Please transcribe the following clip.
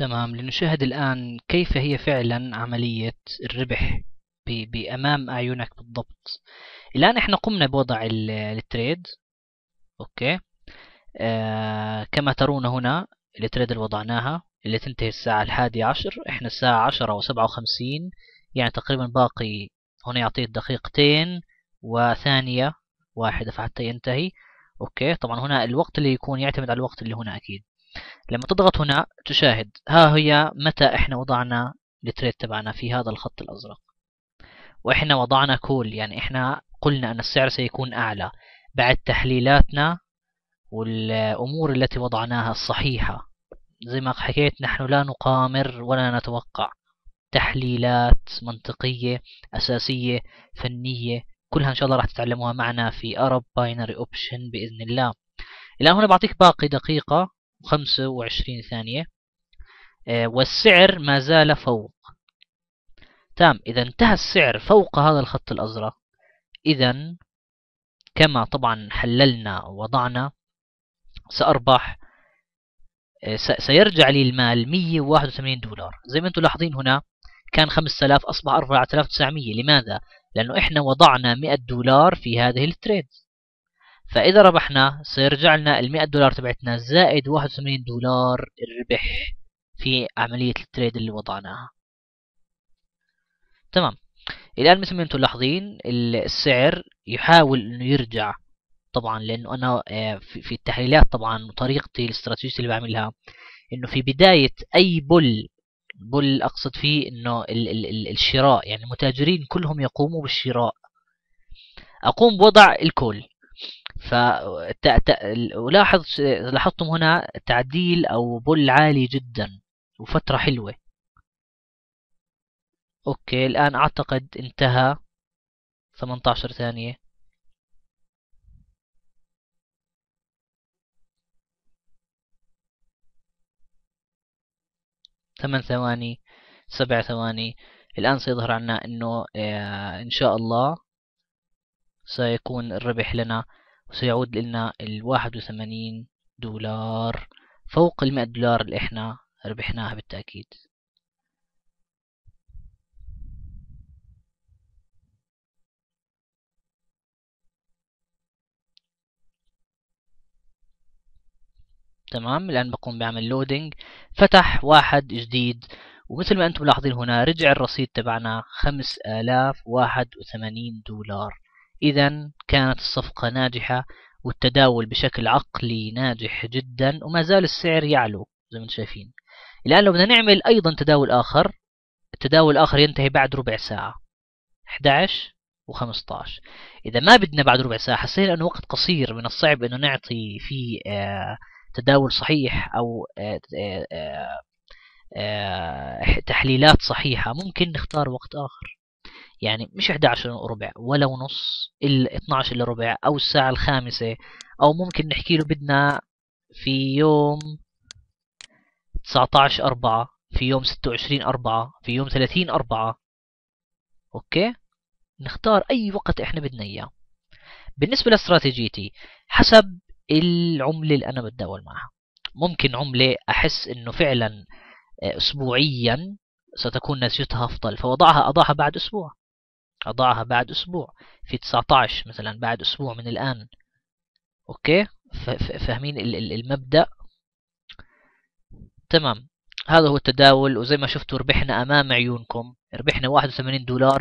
تمام لنشاهد الآن كيف هي فعلا عملية الربح بأمام أعينك بالضبط الآن احنا قمنا بوضع التريد أوكي آه كما ترون هنا التريد اللي وضعناها اللي تنتهي الساعة الحادية عشر احنا الساعة عشرة وسبعة وخمسين يعني تقريبا باقي هنا يعطيه دقيقتين وثانية واحدة فحتى ينتهي اوكي طبعا هنا الوقت اللي يكون يعتمد على الوقت اللي هنا اكيد لما تضغط هنا تشاهد ها هي متى احنا وضعنا التريد تبعنا في هذا الخط الازرق واحنا وضعنا كول يعني احنا قلنا ان السعر سيكون اعلى بعد تحليلاتنا والامور التي وضعناها الصحيحه زي ما حكيت نحن لا نقامر ولا نتوقع تحليلات منطقية أساسية فنية كلها إن شاء الله راح تتعلموها معنا في أرب باينري أوبشن بإذن الله الان هنا بعطيك باقي دقيقة و25 ثانية آه، والسعر ما زال فوق تام إذا انتهى السعر فوق هذا الخط الأزرق إذا كما طبعا حللنا ووضعنا سأربح آه، سيرجع لي المال 181 دولار زي ما انتم لاحظين هنا كان 5000 أصبح 4900 لماذا؟ لأنه إحنا وضعنا 100 دولار في هذه التريد فإذا ربحنا سيرجع لنا ال 100 دولار تبعتنا زائد 81 دولار الربح في عملية التريد اللي وضعناها تمام الآن مثل ما انتم لاحظين السعر يحاول انه يرجع طبعا لانه انا آه، في التحليلات طبعا طريقتي الاستراتيجية اللي بعملها انه في بداية اي بول بول اقصد فيه انه ال ال ال الشراء يعني المتاجرين كلهم يقوموا بالشراء اقوم بوضع الكول ف ولاحظ لاحظتم هنا تعديل او بول عالي جدا وفتره حلوه اوكي الان اعتقد انتهى 18 ثانيه ثمان ثواني سبع ثواني الآن سيظهر عنا أنه آه، إن شاء الله سيكون الربح لنا وسيعود لنا ال 81 دولار فوق ال 100 دولار اللي احنا ربحناها بالتأكيد تمام الآن بقوم بعمل لودينج فتح واحد جديد ومثل ما أنتم ملاحظين هنا رجع الرصيد تبعنا 5081 دولار إذا كانت الصفقة ناجحة والتداول بشكل عقلي ناجح جدا وما زال السعر يعلو زي ما انتم شايفين الآن لو بدنا نعمل أيضا تداول آخر التداول الآخر ينتهي بعد ربع ساعة 11 و15 إذا ما بدنا بعد ربع ساعة حسينا أنه وقت قصير من الصعب أنه نعطي فيه آه، تداول صحيح أو آه، آه، تحليلات صحيحة ممكن نختار وقت آخر يعني مش 11 وربع ولا ونص الا 12 الا ربع او الساعه الخامسه او ممكن نحكي له بدنا في يوم 19 4 في يوم 26 4 في يوم 30 4 اوكي نختار اي وقت احنا بدنا اياه بالنسبه لاستراتيجيتي حسب العمله اللي انا بتداول معها ممكن عمله احس انه فعلا آه، اسبوعيا ستكون نتيجتها افضل فوضعها اضعها بعد اسبوع أضعها بعد أسبوع في 19 مثلا بعد أسبوع من الآن أوكي فاهمين المبدأ تمام هذا هو التداول وزي ما شفتوا ربحنا أمام عيونكم ربحنا 81 دولار